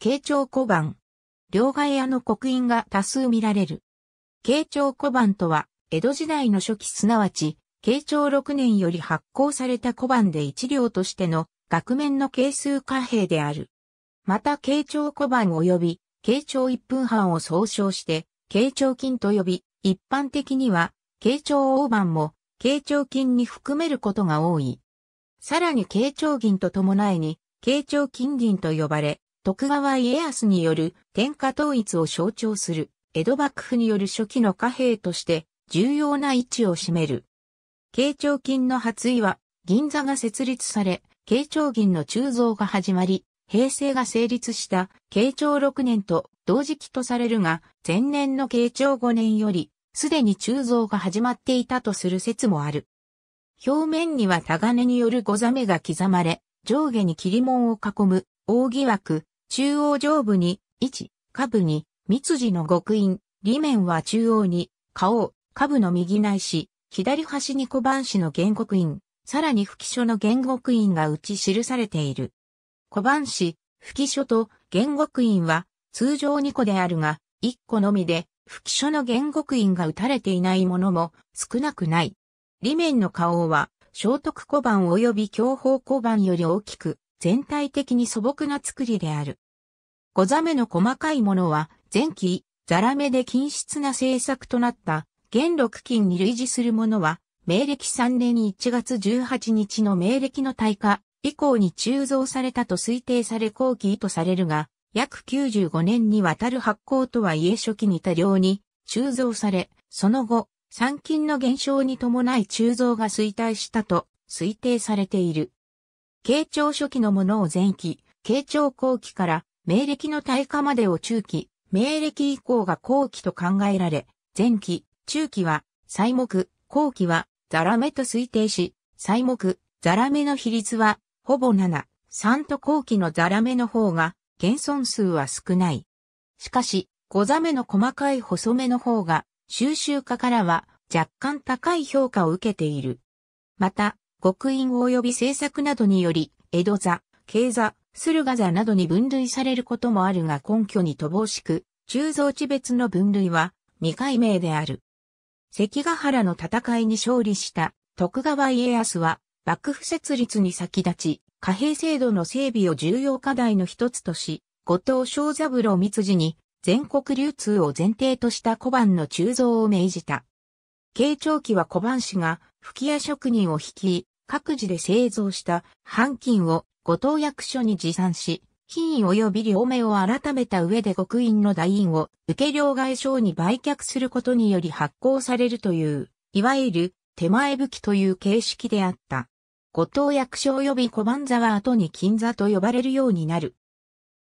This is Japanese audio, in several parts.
慶長小判。両替屋の刻印が多数見られる。慶長小判とは、江戸時代の初期すなわち、慶長6年より発行された小判で一両としての、額面の係数貨幣である。また慶長小判及び、慶長一分半を総称して、慶長金と呼び、一般的には、慶長大判も、慶長金に含めることが多い。さらに慶長銀と伴いに、慶長金銀と呼ばれ、徳川家康による天下統一を象徴する江戸幕府による初期の貨幣として重要な位置を占める。慶長金の発意は銀座が設立され、慶長銀の鋳造が始まり、平成が成立した慶長6年と同時期とされるが、前年の慶長5年より、すでに鋳造が始まっていたとする説もある。表面にはタガネによるござめが刻まれ、上下に切り門を囲む、扇枠、中央上部に、一、下部に、三字の極印、裏面は中央に、顔、下部の右内し、左端に小判紙の原告印、さらに吹書の原告印が打ち記されている。小判紙、吹書と原告印は、通常2個であるが、1個のみで、吹書の原告印が打たれていないものも少なくない。裏面の顔は、聖徳小判及び教法小判より大きく、全体的に素朴な作りである。小ザメの細かいものは、前期、ザラメで均質な製作となった、元禄金に類似するものは、明暦3年1月18日の明暦の大火以降に鋳造されたと推定され後期とされるが、約95年にわたる発行とはいえ初期に多量に鋳造され、その後、産金の減少に伴い鋳造が衰退したと推定されている。慶長初期のものを前期、慶長後期から明暦の大化までを中期、明暦以降が後期と考えられ、前期、中期は、細目、後期は、ザラメと推定し、細目、ザラメの比率は、ほぼ7、3と後期のザラメの方が、現存数は少ない。しかし、小ザメの細かい細めの方が、収集家からは若干高い評価を受けている。また、極印及び政策などにより、江戸座、慶座、駿河座などに分類されることもあるが根拠に乏しく、鋳造地別の分類は未解明である。関ヶ原の戦いに勝利した徳川家康は、幕府設立に先立ち、貨幣制度の整備を重要課題の一つとし、後藤正三郎三次に全国流通を前提とした小判の鋳造を命じた。慶長期は小判氏が吹き矢職人を率い、各自で製造した半金を五島役所に持参し、品位及び両目を改めた上で極印の代印を受け両替商に売却することにより発行されるという、いわゆる手前武器という形式であった。五島役所及び小判座は後に金座と呼ばれるようになる。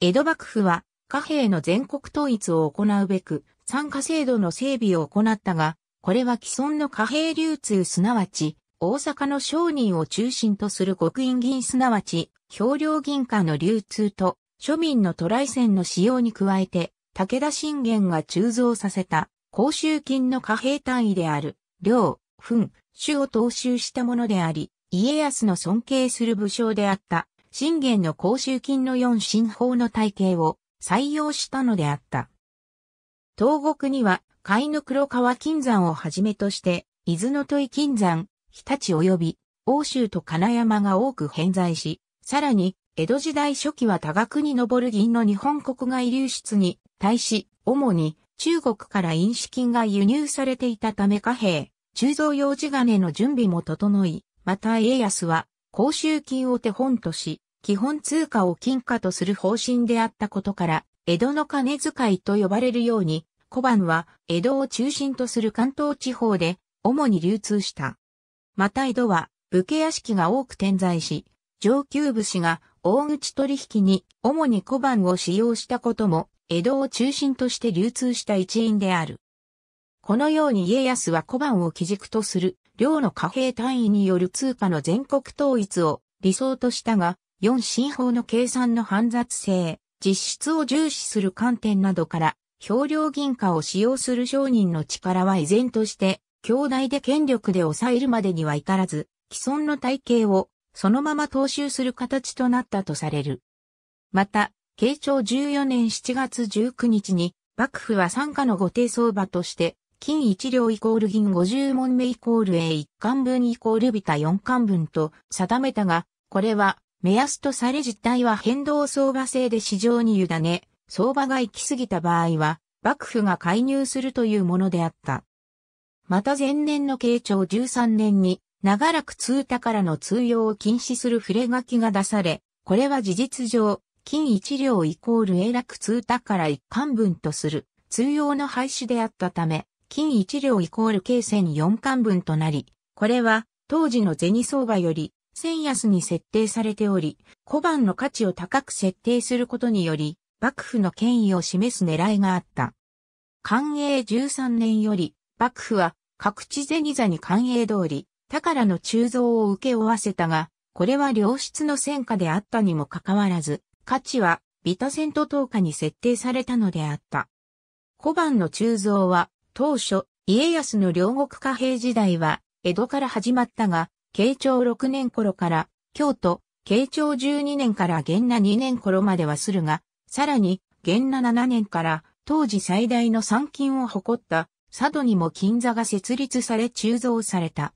江戸幕府は貨幣の全国統一を行うべく、参加制度の整備を行ったが、これは既存の貨幣流通すなわち、大阪の商人を中心とする国印銀すなわち、氷量銀貨の流通と、庶民の渡来船の使用に加えて、武田信玄が鋳造させた、公衆金の貨幣単位である、領、分、種を踏襲したものであり、家康の尊敬する武将であった、信玄の公衆金の四新法の体系を採用したのであった。東国には、甲斐の黒川金山をはじめとして、伊豆の問金山、日立及び欧州と金山が多く偏在し、さらに、江戸時代初期は多額に上る銀の日本国外流出に対し、主に中国から飲酒金が輸入されていたため貨幣、鋳造用地金の準備も整い、また家康は公衆金を手本とし、基本通貨を金貨とする方針であったことから、江戸の金遣いと呼ばれるように、小判は江戸を中心とする関東地方で主に流通した。また井戸は武家屋敷が多く点在し、上級武士が大口取引に主に小判を使用したことも、江戸を中心として流通した一因である。このように家康は小判を基軸とする、領の貨幣単位による通貨の全国統一を理想としたが、四進法の計算の煩雑性、実質を重視する観点などから、表量銀貨を使用する商人の力は依然として強大で権力で抑えるまでには至らず、既存の体系をそのまま踏襲する形となったとされる。また、慶長14年7月19日に、幕府は参加の御定相場として、金一両イコール銀五十門目イコール a 一貫分イコールビタ四貫分と定めたが、これは目安とされ実態は変動相場制で市場に委ね、相場が行き過ぎた場合は、幕府が介入するというものであった。また前年の慶長13年に、長らく通貨からの通用を禁止する触れ書きが出され、これは事実上、金一両イコール永楽通貨から一貫分とする、通用の廃止であったため、金一両イコール計線四貫分となり、これは、当時の銭相場より、千安に設定されており、小判の価値を高く設定することにより、幕府の権威を示す狙いがあった。寛永13年より、幕府は各地銭座に官営通り、宝の鋳造を受け負わせたが、これは良質の戦果であったにもかかわらず、価値はビタセント等価に設定されたのであった。小判の鋳造は、当初、家康の両国貨幣時代は、江戸から始まったが、慶長6年頃から、京都、慶長12年から元那2年頃まではするが、さらに、元那7年から、当時最大の参勤を誇った佐渡にも金座が設立され鋳造された。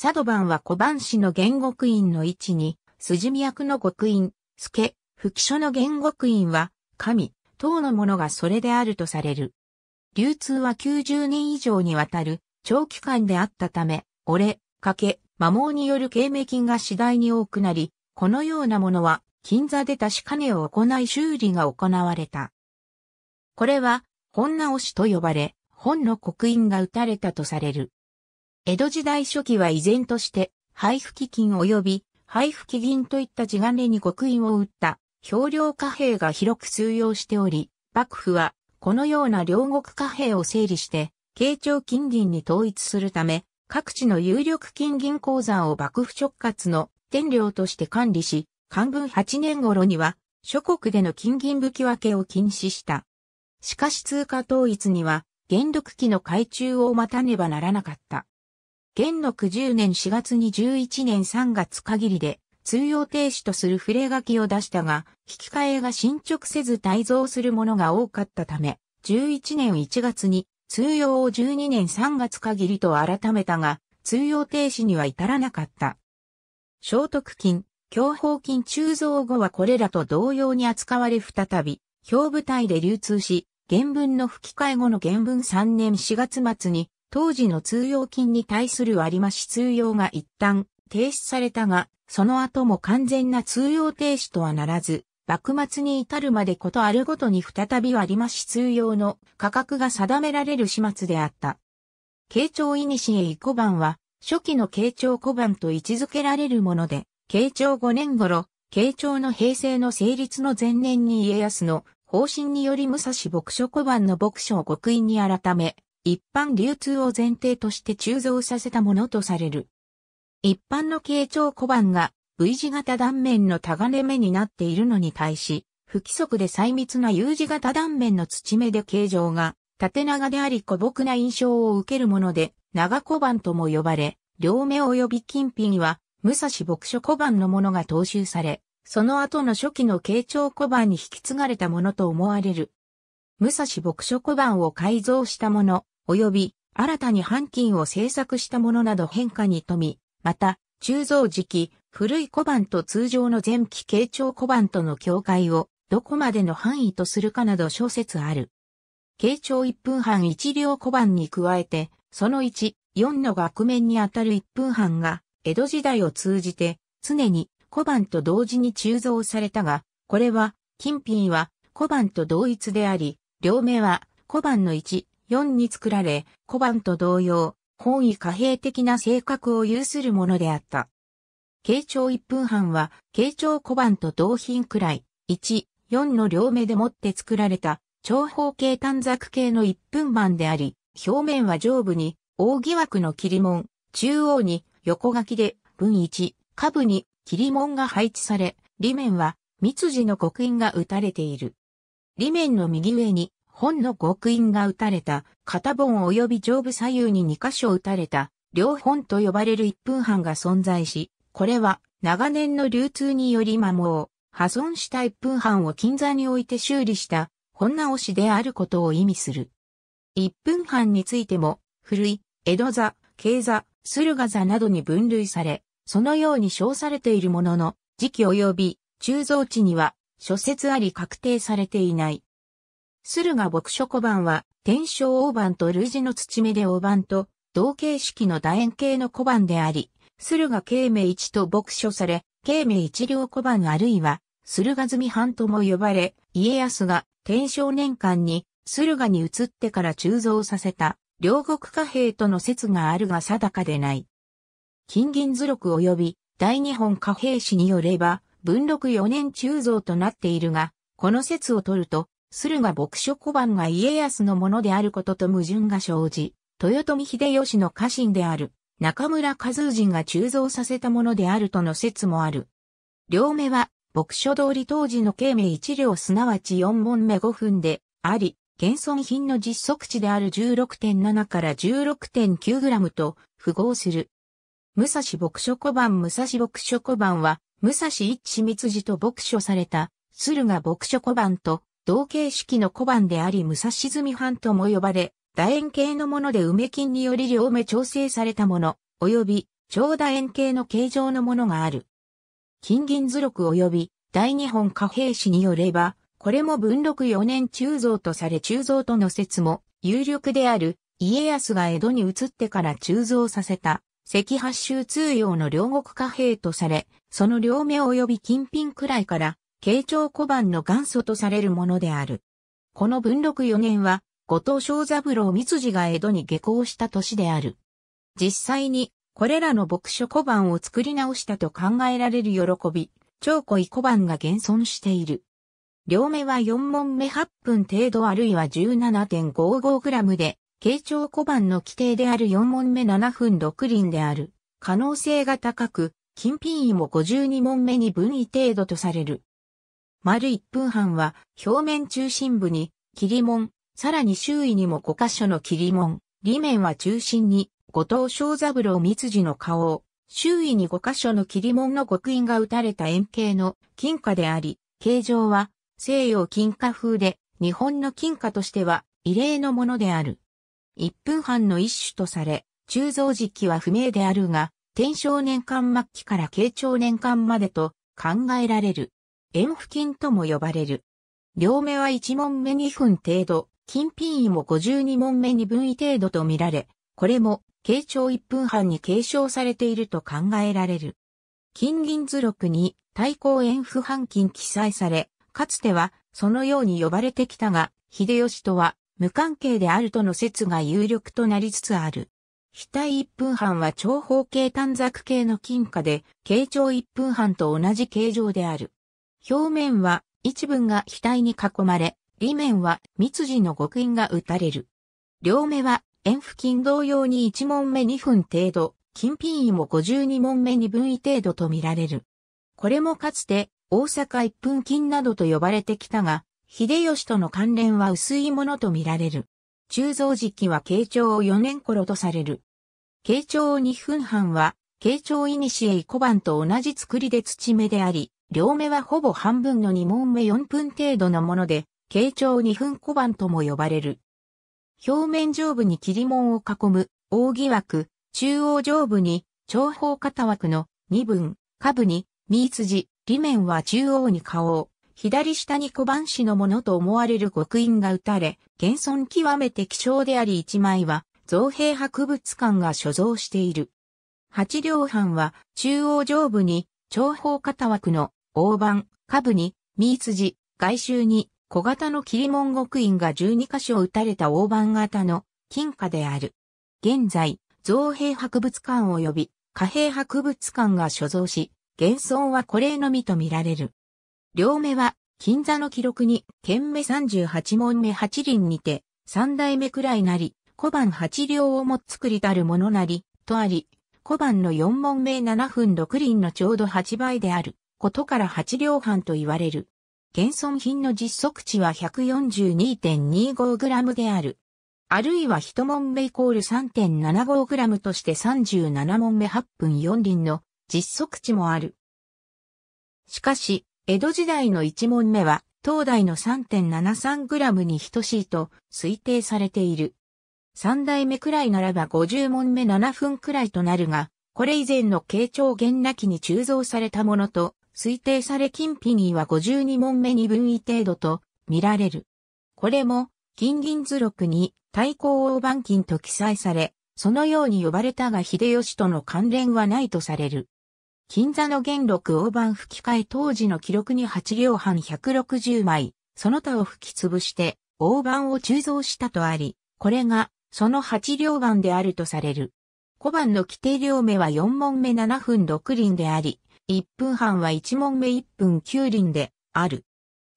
佐渡版は小判市の原国院の位置に、筋見役の極院、助、吹書の原国院は、神、等のものがそれであるとされる。流通は90年以上にわたる長期間であったため、俺、賭け、摩耗による経命金が次第に多くなり、このようなものは、金座で確かねを行い修理が行われた。これは、本直しと呼ばれ、本の刻印が打たれたとされる。江戸時代初期は依然として、配布基金及び配布基銀といった地金に刻印を打った表量貨幣が広く通用しており、幕府はこのような両国貨幣を整理して、慶長金銀に統一するため、各地の有力金銀鉱山を幕府直轄の天領として管理し、漢文8年頃には諸国での金銀武器分けを禁止した。しかし通貨統一には元禄期の改中を待たねばならなかった。元禄10年4月に11年3月限りで通用停止とする触れ書きを出したが、引き換えが進捗せず退蔵するものが多かったため、11年1月に通用を12年3月限りと改めたが、通用停止には至らなかった。聖徳金、享保金鋳造後はこれらと同様に扱われ再び、表舞台で流通し、原文の吹き替え後の原文3年4月末に、当時の通用金に対する割増通用が一旦停止されたが、その後も完全な通用停止とはならず、幕末に至るまでことあるごとに再び割増通用の価格が定められる始末であった。慶長いにしえい小判は、初期の慶長小判と位置づけられるもので、慶長5年頃、慶長の平成の成立の前年に家康の方針により武蔵牧書小判の牧書を極印に改め、一般流通を前提として鋳造させたものとされる。一般の慶長小判が V 字型断面の高根目になっているのに対し、不規則で細密な U 字型断面の土目で形状が縦長であり古木な印象を受けるもので、長小判とも呼ばれ、両目及び金品は武蔵牧書小判のものが踏襲され、その後の初期の慶長小判に引き継がれたものと思われる。武蔵牧書小判を改造したもの、及び新たに半金を制作したものなど変化に富み、また、鋳造時期、古い小判と通常の前期慶長小判との境界をどこまでの範囲とするかなど諸説ある。慶長一分半一両小判に加えて、その一、四の額面にあたる一分半が、江戸時代を通じて、常に小判と同時に鋳造されたが、これは、金品は小判と同一であり、両目は小判の1、4に作られ、小判と同様、本位貨幣的な性格を有するものであった。慶長1分半は、慶長小判と同品くらい、1、4の両目でもって作られた、長方形短冊形の1分版であり、表面は上部に、大疑惑の切り門、中央に横書きで、文1、下部に霧門が配置され、裏面は、密筋の刻印が打たれている。裏面の右上に、本の刻印が打たれた、片本及び上部左右に2箇所打たれた、両本と呼ばれる一分半が存在し、これは、長年の流通により摩耗、破損した一分半を金座に置いて修理した、本直しであることを意味する。一分半についても、古い、江戸座、慶座、駿河座などに分類され、そのように称されているものの、時期及び鋳造地には諸説あり確定されていない。駿河牧書小判は、天正大判と類似の土目で大判と、同形式の楕円形の小判であり、駿河慶明一と牧書され、慶明一両小判あるいは、駿河積藩とも呼ばれ、家康が天正年間に駿河に移ってから鋳造させた、両国貨幣との説があるが定かでない。金銀図録及び大日本貨幣史によれば、文禄4年鋳造となっているが、この説を取ると、駿河牧書小判が家康のものであることと矛盾が生じ、豊臣秀吉の家臣である中村和氏が鋳造させたものであるとの説もある。両目は、牧書通り当時の慶明一両すなわち4本目5分であり、現存品の実測値である16.7から 16.9g と符合する。武蔵牧書小判武蔵牧書小判は、武蔵一致密寺と牧書された、駿河牧書小判と、同形式の小判であり武蔵泉藩とも呼ばれ、楕円形のもので梅金により両目調整されたもの、及び、長楕円形の形状のものがある。金銀図録及び、大日本貨幣史によれば、これも文禄四年鋳造とされ鋳造との説も有力である、家康が江戸に移ってから鋳造させた赤八州通用の両国貨幣とされ、その両目及び金品くらいから、慶長小判の元祖とされるものである。この文禄4年は、後藤正三郎三次が江戸に下校した年である。実際に、これらの牧書小判を作り直したと考えられる喜び、濃い小判が現存している。両目は4問目8分程度あるいは 17.55g で、慶長小判の規定である4問目7分6輪である。可能性が高く、金品位も52問目に分位程度とされる。丸1分半は、表面中心部に、切り門、さらに周囲にも5箇所の切り門、裏面は中心に、後藤正三郎三次の顔を、周囲に5箇所の切り門の極印が打たれた円形の金貨であり、形状は西洋金貨風で、日本の金貨としては異例のものである。一分半の一種とされ、鋳造時期は不明であるが、天正年間末期から慶長年間までと考えられる。円付近とも呼ばれる。両目は1問目2分程度、金品位も52問目2分位程度と見られ、これも、慶長1分半に継承されていると考えられる。金銀図録に対抗円付半金記載され、かつてはそのように呼ばれてきたが、秀吉とは無関係であるとの説が有力となりつつある。額1一分半は長方形短冊形の金貨で、形状一分半と同じ形状である。表面は一分が額に囲まれ、裏面は密字の極印が打たれる。両目は円付近同様に1問目2分程度、金品位も52問目2分位程度と見られる。これもかつて大阪一分金などと呼ばれてきたが、秀吉との関連は薄いものとみられる。中蔵時期は慶長を4年頃とされる。慶長二分半は、慶長イニシエイ小判と同じ作りで土目であり、両目はほぼ半分の二問目4分程度のもので、慶長二分小判とも呼ばれる。表面上部に切り門を囲む、扇枠、中央上部に、長方片枠の二分、下部に、三筋、裏面は中央に顔を、左下に小判紙のものと思われる極印が打たれ、現存極めて希少であり一枚は造幣博物館が所蔵している。八両藩は中央上部に長方片枠の大判、下部に三筋、外周に小型の切門極印が12箇所打たれた大判型の金貨である。現在、造幣博物館及び貨幣博物館が所蔵し、現存はこれのみと見られる。両目は、金座の記録に、剣目三十八門目八輪にて、三代目くらいなり、小判八両をも作りたるものなり、とあり、小判の四門目七分六輪のちょうど八倍である、ことから八両半と言われる。現存品の実測値は 142.25g である。あるいは一問目イコール 3.75g として37問目8分4輪の実測値もある。しかし、江戸時代の1問目は、東大の 3.73g に等しいと推定されている。三代目くらいならば50問目7分くらいとなるが、これ以前の慶長元那期に鋳造されたものと推定され金ピニーは52問目2分位程度と見られる。これも金銀図録に対抗大板金と記載され、そのように呼ばれたが秀吉との関連はないとされる。金座の元禄大判吹き替え当時の記録に8両半160枚、その他を吹き潰して大判を鋳造したとあり、これがその8両番であるとされる。小判の規定両目は4問目7分6輪であり、1分半は1問目1分9輪である。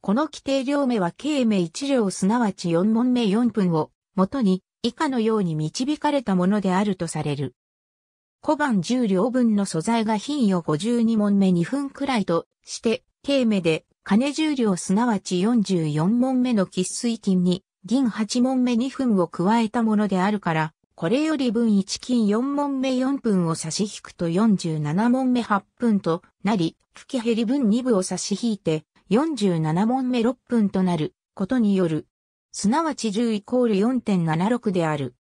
この規定両目は計目1両すなわち4問目4分を元に以下のように導かれたものであるとされる。小判10両分の素材が品よ52問目2分くらいとして、軽目で金10両すなわち44問目の喫水金に銀8問目2分を加えたものであるから、これより分1金4問目4分を差し引くと47問目8分となり、吹き減り分2部を差し引いて47問目6分となることによる。すなわち10イコール4.76である。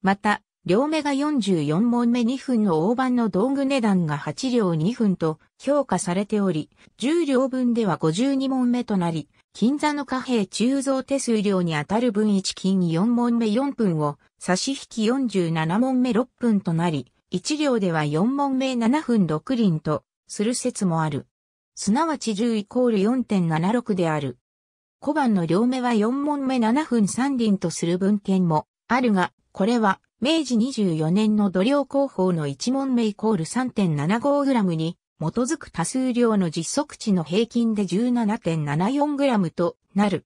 また、両目が44問目2分の大判の道具値段が8両2分と評価されており、10両分では52問目となり、金座の貨幣鋳造手数料にあたる分1金4問目4分を差し引き47問目6分となり、1両では4問目7分6輪とする説もある。すなわち10イコール4.76である。小判の両目は4問目7分3輪とする文献もあるが、これは明治24年の土量工法の1問目イコール 3.75g に基づく多数量の実測値の平均で 17.74g となる。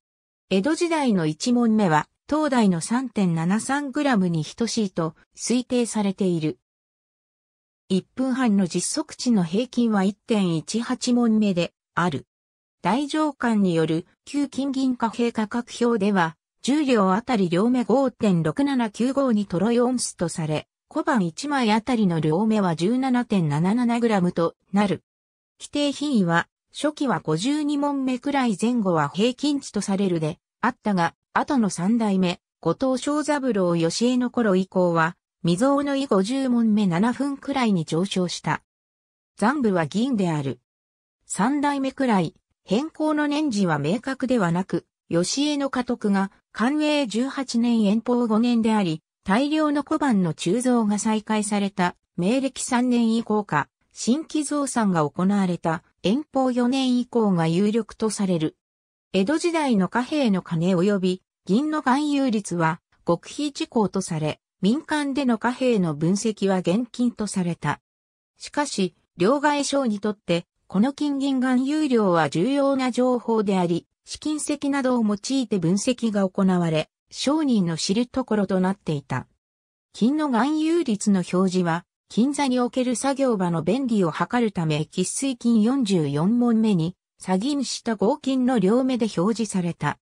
江戸時代の1問目は東大の 3.73g に等しいと推定されている。1分半の実測値の平均は1.18問目である。大上官による旧金銀貨幣価格表では重量あたり両目5.6795にトロイオンスとされ、小判1枚あたりの両目は 17.77g となる。規定品位は、初期は52問目くらい前後は平均値とされるで、あったが、後の三代目、後藤正三郎義江の頃以降は、未曾有の以50問目7分くらいに上昇した。残部は銀である。三代目くらい、変更の年次は明確ではなく、吉江の家督が寛永18年遠方5年であり、大量の小判の鋳造が再開された明暦3年以降か、新規増産が行われた遠方4年以降が有力とされる。江戸時代の貨幣の金及び銀の含有率は極秘事項とされ、民間での貨幣の分析は現金とされた。しかし、両替商にとって、この金銀含有量は重要な情報であり、試金石などを用いて分析が行われ、商人の知るところとなっていた。金の含有率の表示は、金座における作業場の便利を図るため、喫水金44問目に、詐にした合金の両目で表示された。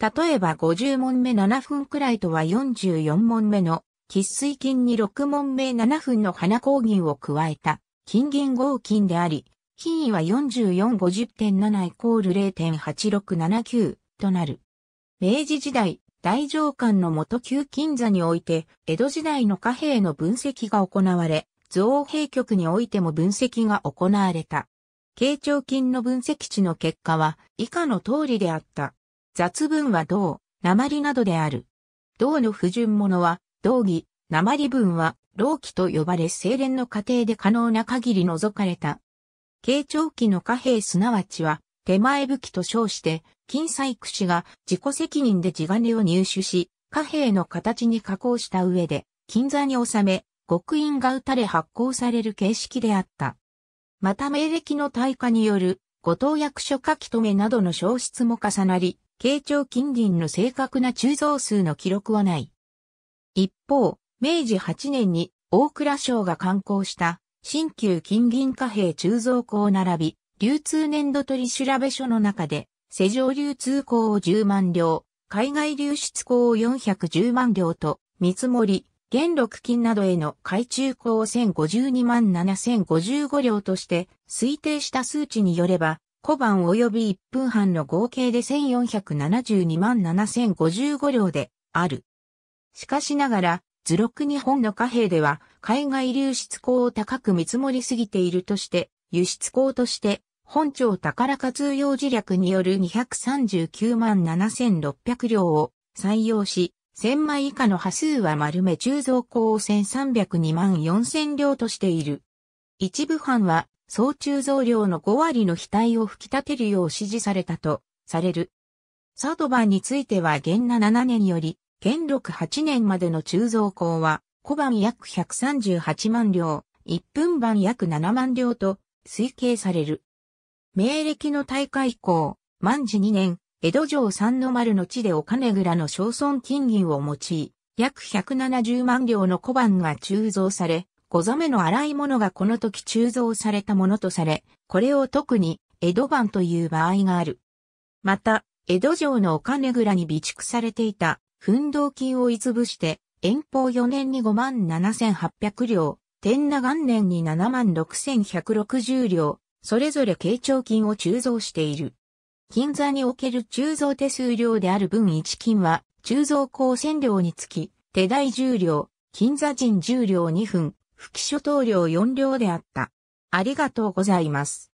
例えば50問目7分くらいとは44問目の、喫水金に6問目7分の花工銀を加えた、金銀合金であり、金位は4450.7イコール0.8679となる。明治時代、大上官の元旧金座において、江戸時代の貨幣の分析が行われ、造幣局においても分析が行われた。慶長金の分析値の結果は以下の通りであった。雑文は銅、鉛などである。銅の不純物は銅義、鉛分は老器と呼ばれ精錬の過程で可能な限り除かれた慶長期の貨幣すなわちは、手前武器と称して、金細工師が自己責任で地金を入手し、貨幣の形に加工した上で、金座に収め、極印が打たれ発行される形式であった。また明暦の大化による、五等役所書き留めなどの消失も重なり、慶長近隣の正確な鋳造数の記録はない。一方、明治8年に大蔵省が刊行した新旧金銀貨幣鋳造庫並び、流通年度取調べ書の中で、世上流通庫を10万両、海外流出庫を410万両と、見積もり、元禄金などへの海中庫を1052万7055両として、推定した数値によれば、小判及び1分半の合計で1472万7055両で、ある。しかしながら、図録日本の貨幣では、海外流出口を高く見積もりすぎているとして、輸出口として、本庁宝貨通用自略による239万7600両を採用し、1000枚以下の波数は丸目鋳造口を1302万4000両としている。一部班は、総鋳造量の5割の額を吹き立てるよう指示されたと、される。サド版については現那7年より、元禄8年までの鋳造工は、小判約138万両、1分版約7万両と推計される。明暦の大会以降、万治2年、江戸城三の丸の地でお金蔵の小村金銀を用い、約170万両の小判が鋳造され、小ざめの洗い物がこの時鋳造されたものとされ、これを特に江戸版という場合がある。また、江戸城のお金蔵に備蓄されていた奮闘金をいつぶして、遠方4年に57,800両、天那元年に76,160両、それぞれ慶長金を鋳造している。金座における鋳造手数料である分1金は、鋳造光線量につき、手代10両、金座人10両2分、吹き諸島料4両であった。ありがとうございます。